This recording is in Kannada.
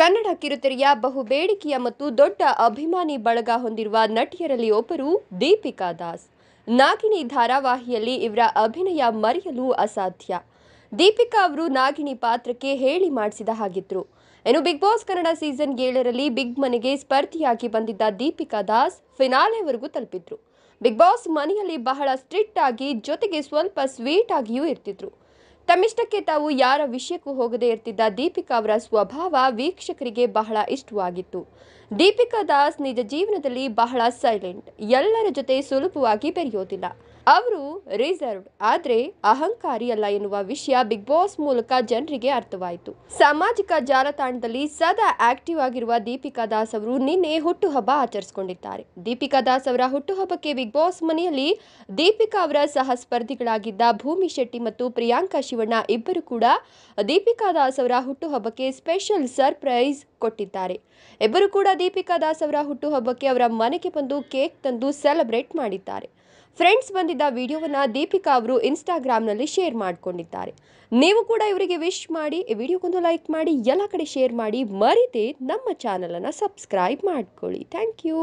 ಕನ್ನಡ ಕಿರುತೆರೆಯ ಬಹುಬೇಡಿಕೆಯ ಮತ್ತು ದೊಡ್ಡ ಅಭಿಮಾನಿ ಬಳಗ ಹೊಂದಿರುವ ನಟಿಯರಲ್ಲಿ ಒಬ್ಬರು ದೀಪಿಕಾ ದಾಸ್ ನಾಗಿಣಿ ಧಾರಾವಾಹಿಯಲ್ಲಿ ಇವರ ಅಭಿನಯ ಮರೆಯಲು ಅಸಾಧ್ಯ ದೀಪಿಕಾ ಅವರು ನಾಗಿಣಿ ಪಾತ್ರಕ್ಕೆ ಹೇಳಿ ಮಾಡಿಸಿದ ಹಾಗಿದ್ರು ಇನ್ನು ಬಿಗ್ ಬಾಸ್ ಕನ್ನಡ ಸೀಸನ್ ಏಳರಲ್ಲಿ ಬಿಗ್ ಮನೆಗೆ ಸ್ಪರ್ಧಿಯಾಗಿ ಬಂದಿದ್ದ ದೀಪಿಕಾ ದಾಸ್ ಫಿನಾಲೆವರೆಗೂ ತಲುಪಿದ್ರು ಬಿಗ್ ಬಾಸ್ ಮನೆಯಲ್ಲಿ ಬಹಳ ಸ್ಟ್ರಿಕ್ಟ್ ಆಗಿ ಜೊತೆಗೆ ಸ್ವಲ್ಪ ಸ್ವೀಟ್ ಆಗಿಯೂ ಇರ್ತಿದ್ರು ತಮ್ಮಿಷ್ಟಕ್ಕೆ ತಾವು ಯಾರ ವಿಷಯಕ್ಕೂ ಹೋಗದೇ ಇರ್ತಿದ್ದ ದೀಪಿಕಾ ಅವರ ಸ್ವಭಾವ ವೀಕ್ಷಕರಿಗೆ ಬಹಳ ಇಷ್ಟವಾಗಿತ್ತು ದೀಪಿಕಾ ದಾಸ್ ನಿಜ ಜೀವನದಲ್ಲಿ ಬಹಳ ಸೈಲೆಂಟ್ ಎಲ್ಲರ ಜೊತೆ ಸುಲಭವಾಗಿ ಬೆರೆಯೋದಿಲ್ಲ ಅವರು ರಿಸರ್ವ್ಡ್ ಆದರೆ ಅಹಂಕಾರಿಯಲ್ಲ ಎನ್ನುವ ವಿಷಯ ಬಿಗ್ ಬಾಸ್ ಮೂಲಕ ಜನರಿಗೆ ಅರ್ಥವಾಯಿತು ಸಾಮಾಜಿಕ ಜಾಲತಾಣದಲ್ಲಿ ಸದಾ ಆಕ್ಟಿವ್ ಆಗಿರುವ ದೀಪಿಕಾ ದಾಸ್ ಅವರು ನಿನ್ನೆ ಹುಟ್ಟುಹಬ್ಬ ಆಚರಿಸಿಕೊಂಡಿದ್ದಾರೆ ದೀಪಿಕಾ ದಾಸ್ ಅವರ ಹುಟ್ಟುಹಬ್ಬಕ್ಕೆ ಬಿಗ್ ಬಾಸ್ ಮನೆಯಲ್ಲಿ ದೀಪಿಕಾ ಅವರ ಸಹ ಸ್ಪರ್ಧಿಗಳಾಗಿದ್ದ ಭೂಮಿ ಶೆಟ್ಟಿ ಮತ್ತು ಪ್ರಿಯಾಂಕಾ ಶಿವಣ್ಣ ಇಬ್ಬರು ಕೂಡ ದೀಪಿಕಾ ದಾಸ್ ಅವರ ಹುಟ್ಟುಹಬ್ಬಕ್ಕೆ ಸ್ಪೆಷಲ್ ಸರ್ಪ್ರೈಸ್ ಕೊಟ್ಟಿದ್ದಾರೆ ಇಬ್ಬರು ಕೂಡ ದೀಪಿಕಾ ದಾಸ್ ಅವರ ಹುಟ್ಟುಹಬ್ಬಕ್ಕೆ ಅವರ ಮನೆಗೆ ಬಂದು ಕೇಕ್ ತಂದು ಸೆಲೆಬ್ರೇಟ್ ಮಾಡಿದ್ದಾರೆ ಫ್ರೆಂಡ್ಸ್ ಬಂದಿದ್ದ ವಿಡಿಯೋವನ್ನು ದೀಪಿಕಾ ಅವರು ಇನ್ಸ್ಟಾಗ್ರಾಮ್ನಲ್ಲಿ ಶೇರ್ ಮಾಡಿಕೊಂಡಿದ್ದಾರೆ ನೀವು ಕೂಡ ಇವರಿಗೆ ವಿಶ್ ಮಾಡಿ ಈ ವಿಡಿಯೋಗೊಂದು ಲೈಕ್ ಮಾಡಿ ಎಲ್ಲ ಕಡೆ ಶೇರ್ ಮಾಡಿ ಮರಿದೇ ನಮ್ಮ ಚಾನಲನ್ನು ಸಬ್ಸ್ಕ್ರೈಬ್ ಮಾಡ್ಕೊಳ್ಳಿ ಥ್ಯಾಂಕ್ ಯು